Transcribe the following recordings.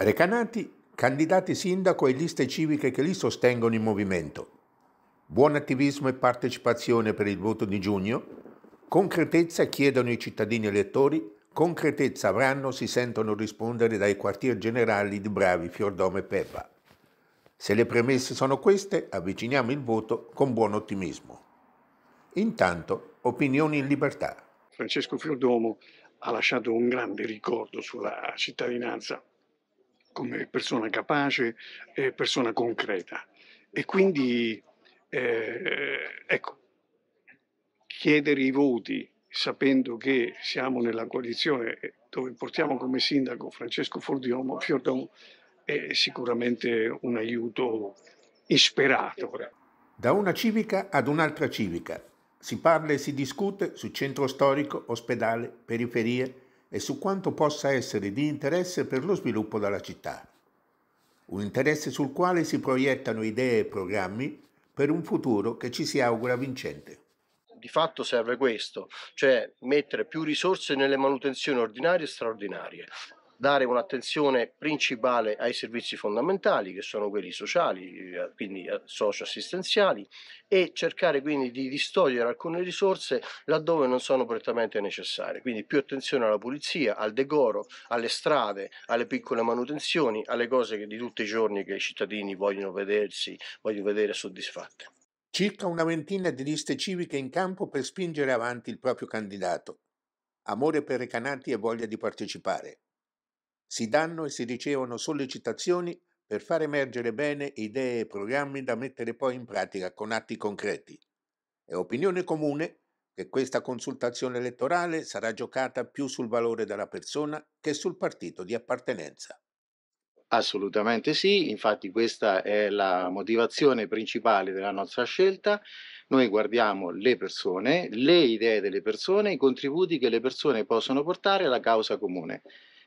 Recanati candidati sindaco e liste civiche che li sostengono in movimento. Buon attivismo e partecipazione per il voto di giugno. Concretezza chiedono i cittadini elettori, concretezza avranno, si sentono rispondere dai quartier generali di Bravi, Fiordome e Peppa. Se le premesse sono queste, avviciniamo il voto con buon ottimismo. Intanto, opinioni in libertà. Francesco Fiordomo ha lasciato un grande ricordo sulla cittadinanza come persona capace e persona concreta. E quindi, eh, eh, ecco, chiedere i voti sapendo che siamo nella coalizione dove portiamo come sindaco Francesco Fordiomo, Fiordon, è sicuramente un aiuto isperato. Da una civica ad un'altra civica. Si parla e si discute su centro storico, ospedale, periferie, e su quanto possa essere di interesse per lo sviluppo della città. Un interesse sul quale si proiettano idee e programmi per un futuro che ci si augura vincente di fatto serve questo, cioè mettere più risorse nelle manutenzioni ordinarie e straordinarie, dare un'attenzione principale ai servizi fondamentali, che sono quelli sociali, eh, quindi eh, socio-assistenziali, e cercare quindi di distogliere alcune risorse laddove non sono prettamente necessarie. Quindi più attenzione alla pulizia, al decoro, alle strade, alle piccole manutenzioni, alle cose che di tutti i giorni che i cittadini vogliono vedersi, vogliono vedere soddisfatte. Circa una ventina di liste civiche in campo per spingere avanti il proprio candidato. Amore per Recanati e voglia di partecipare. Si danno e si ricevono sollecitazioni per far emergere bene idee e programmi da mettere poi in pratica con atti concreti. È opinione comune che questa consultazione elettorale sarà giocata più sul valore della persona che sul partito di appartenenza. Assolutamente sì, infatti questa è la motivazione principale della nostra scelta. Noi guardiamo le persone, le idee delle persone, i contributi che le persone possono portare alla causa comune.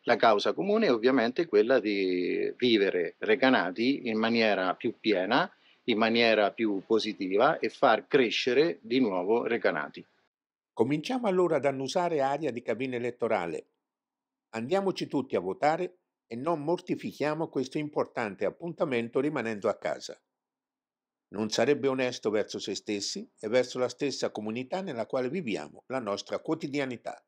La causa comune è ovviamente quella di vivere recanati in maniera più piena, in maniera più positiva e far crescere di nuovo recanati. Cominciamo allora ad annusare aria di cabina elettorale. Andiamoci tutti a votare e non mortifichiamo questo importante appuntamento rimanendo a casa. Non sarebbe onesto verso se stessi e verso la stessa comunità nella quale viviamo, la nostra quotidianità.